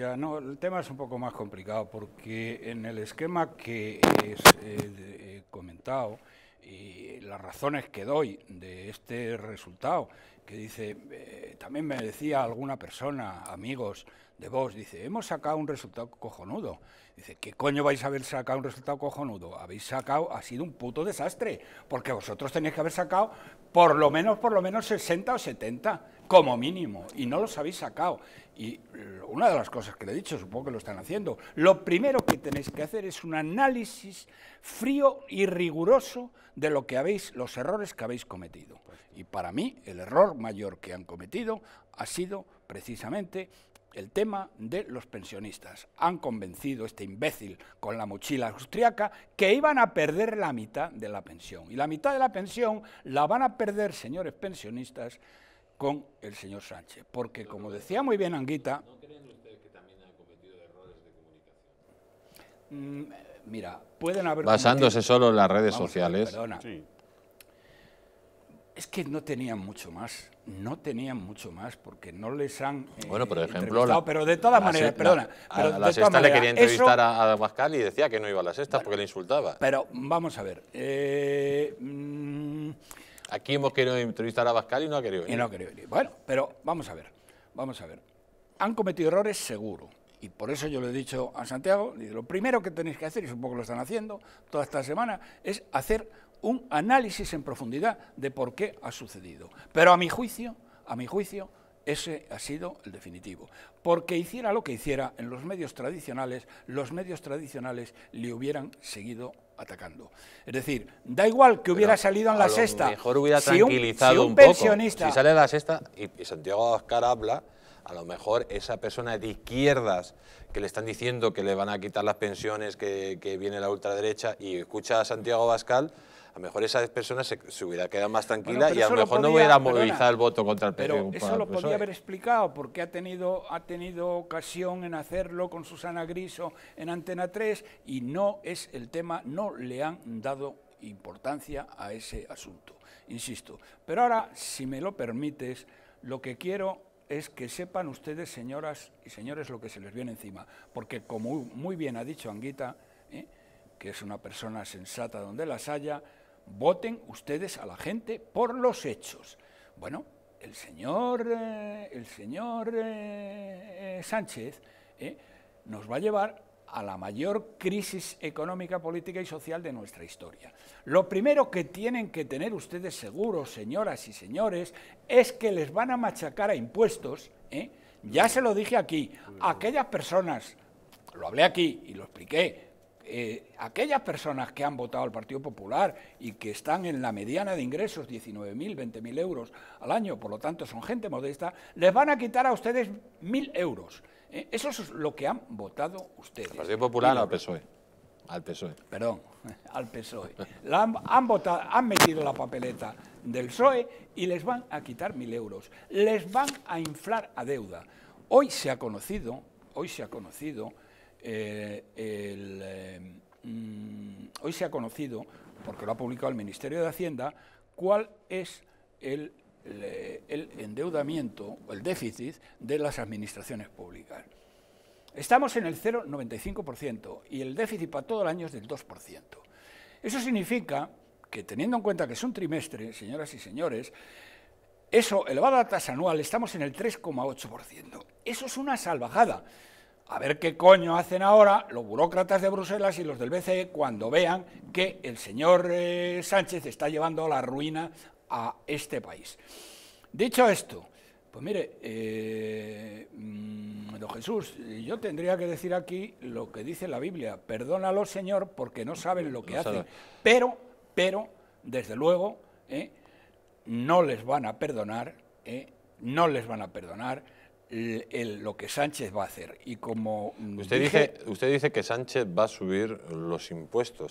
el tema es un poco más complicado porque en el esquema que eh, he comentado y las razones que doy de este resultado, que dice, eh, también me decía alguna persona, amigos, de vos, dice, hemos sacado un resultado cojonudo. Dice, ¿qué coño vais a haber sacado un resultado cojonudo? Habéis sacado, ha sido un puto desastre, porque vosotros tenéis que haber sacado por lo menos, por lo menos 60 o 70, como mínimo, y no los habéis sacado. Y una de las cosas que le he dicho, supongo que lo están haciendo, lo primero que tenéis que hacer es un análisis frío y riguroso de lo que habéis, los errores que habéis cometido. Y para mí, el error mayor que han cometido ha sido precisamente el tema de los pensionistas. Han convencido este imbécil con la mochila austriaca que iban a perder la mitad de la pensión. Y la mitad de la pensión la van a perder, señores pensionistas, con el señor Sánchez. Porque, como decía muy bien Anguita... ¿No creen ustedes que también han cometido errores de comunicación? Mm, mira, pueden haber... Basándose solo en las redes sociales. perdona. Es que no tenían mucho más, no tenían mucho más, porque no les han. bueno, por eh, ejemplo. pero de todas maneras, perdona. a la, sexta le quería entrevistar a, Abascal y decía que no iba a la sexta porque le insultaba. Pero vamos a ver. Eh, mm, Aquí hemos querido entrevistar a Abascal y no ha querido venir. Y no ha querido venir. Bueno, pero vamos a ver. Vamos a ver. Han cometido errores, seguro. Y por eso yo le he dicho a Santiago, lo primero que tenéis que hacer, y supongo que lo están haciendo toda esta semana, es hacer un análisis en profundidad de por qué ha sucedido. Pero a mi juicio, a mi juicio, ese ha sido el definitivo. Porque hiciera lo que hiciera en los medios tradicionales, los medios tradicionales le hubieran seguido atacando. Es decir, da igual que hubiera salido en la sexta. Mejor hubiera si tranquilizado un, si poco. Si sale en la sexta y Santiago Oscar habla a lo mejor esa persona de izquierdas que le están diciendo que le van a quitar las pensiones, que, viene la ultraderecha y escucha a Santiago Bascal, a lo mejor esa persona se, hubiera quedado más tranquila y a lo mejor no hubiera movilizado el voto contra el PP. Pero eso lo pues, podría haber explicado porque ha tenido, ha tenido ocasión en hacerlo con Susana Griso en Antena 3 y no es el tema, no le han dado importancia a ese asunto, insisto. Pero ahora, si me lo permites, lo que quiero es que sepan ustedes, señoras y señores, lo que se les viene encima. Porque como muy bien ha dicho Anguita, ¿eh? que es una persona sensata donde las haya, voten ustedes a la gente por los hechos. Bueno, el señor, eh, el señor eh, Sánchez nos va a llevar a la mayor crisis económica, política y social de nuestra historia. Lo primero que tienen que tener ustedes seguros, señoras y señores, es que les van a machacar a impuestos. ¿eh? Ya se lo dije aquí, aquellas personas, lo hablé aquí y lo expliqué, eh, aquellas personas que han votado al Partido Popular y que están en la mediana de ingresos, 19.000, 20.000 euros al año, por lo tanto son gente modesta, les van a quitar a ustedes 1.000 euros. Eh, eso es lo que han votado ustedes. El Partido Popular al PSOE. E. Al PSOE. Perdón, al PSOE. han, votado, han metido la papeleta del PSOE y les van a quitar mil euros. Les van a inflar a deuda. Hoy se ha conocido, hoy se ha conocido, eh, eh, mm, hoy se ha conocido, porque lo ha publicado el Ministerio de Hacienda, cuál es el eh, el endeudamiento, o el déficit de las administraciones públicas. Estamos en el 0,95% y el déficit para todo el año es del 2%. Eso significa que teniendo en cuenta que es un trimestre, señoras y señores, eso elevada a tasa anual estamos en el 3,8%. Eso es una salvajada. A ver qué coño hacen ahora los burócratas de Bruselas y los del BCE cuando vean que el señor eh, Sánchez está llevando a la ruina a este país. Dicho esto, pues mire, eh, mm, don Jesús, yo tendría que decir aquí lo que dice la Biblia, perdónalo Señor porque no saben lo que hacen, pero, pero, desde luego, eh, no les van a perdonar, eh, no les van a perdonar el, lo que Sánchez va a hacer. Y como usted, dice, usted dice que Sánchez va a subir los impuestos.